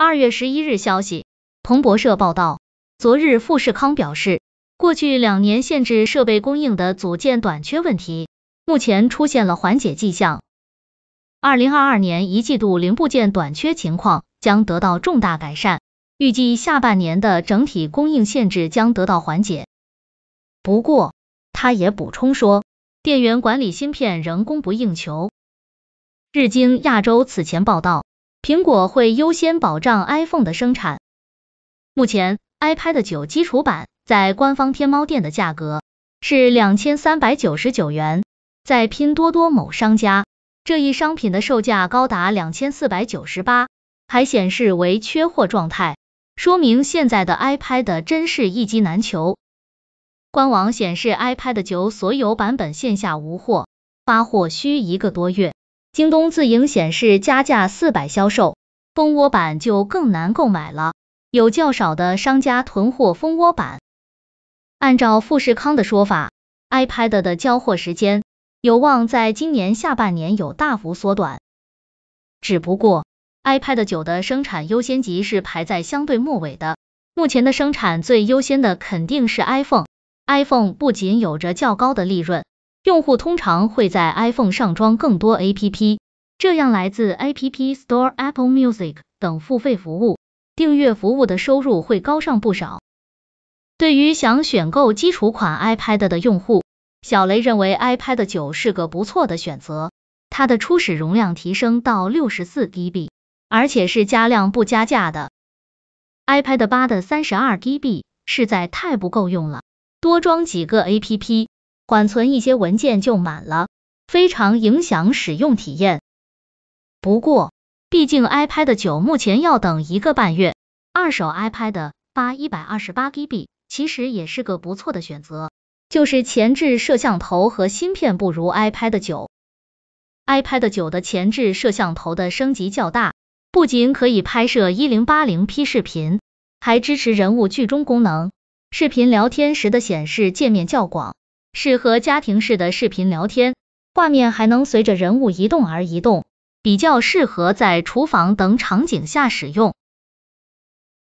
二月十一日，消息，彭博社报道，昨日富士康表示，过去两年限制设备供应的组件短缺问题，目前出现了缓解迹象。二零二二年一季度零部件短缺情况将得到重大改善，预计下半年的整体供应限制将得到缓解。不过，他也补充说，电源管理芯片仍供不应求。日经亚洲此前报道。苹果会优先保障 iPhone 的生产。目前，iPad 九基础版在官方天猫店的价格是两千三百九十九元，在拼多多某商家，这一商品的售价高达两千四百九十八，还显示为缺货状态，说明现在的 iPad 真是一机难求。官网显示，iPad 九所有版本线下无货，发货需一个多月。京东自营显示加价四百销售蜂窝版就更难购买了，有较少的商家囤货蜂窝版。按照富士康的说法，iPad 的交货时间有望在今年下半年有大幅缩短。只不过，iPad 九的生产优先级是排在相对末尾的，目前的生产最优先的肯定是 iPhone。iPhone 不仅有着较高的利润。用户通常会在 iPhone 上装更多 APP，这样来自 App Store、Apple Music 等付费服务、订阅服务的收入会高上不少。对于想选购基础款 iPad 的用户，小雷认为 iPad 九是个不错的选择，它的初始容量提升到六十四 GB，而且是加量不加价的。iPad 八的三十二 GB 是实在太不够用了，多装几个 APP。缓存一些文件就满了，非常影响使用体验。不过，毕竟 iPad 九目前要等一个半月，二手 iPad 八一百二十八 GB 其实也是个不错的选择，就是前置摄像头和芯片不如 iPad 九。iPad 九的前置摄像头的升级较大，不仅可以拍摄一零八零 P 视频，还支持人物居中功能，视频聊天时的显示界面较广。适合家庭式的视频聊天，画面还能随着人物移动而移动，比较适合在厨房等场景下使用。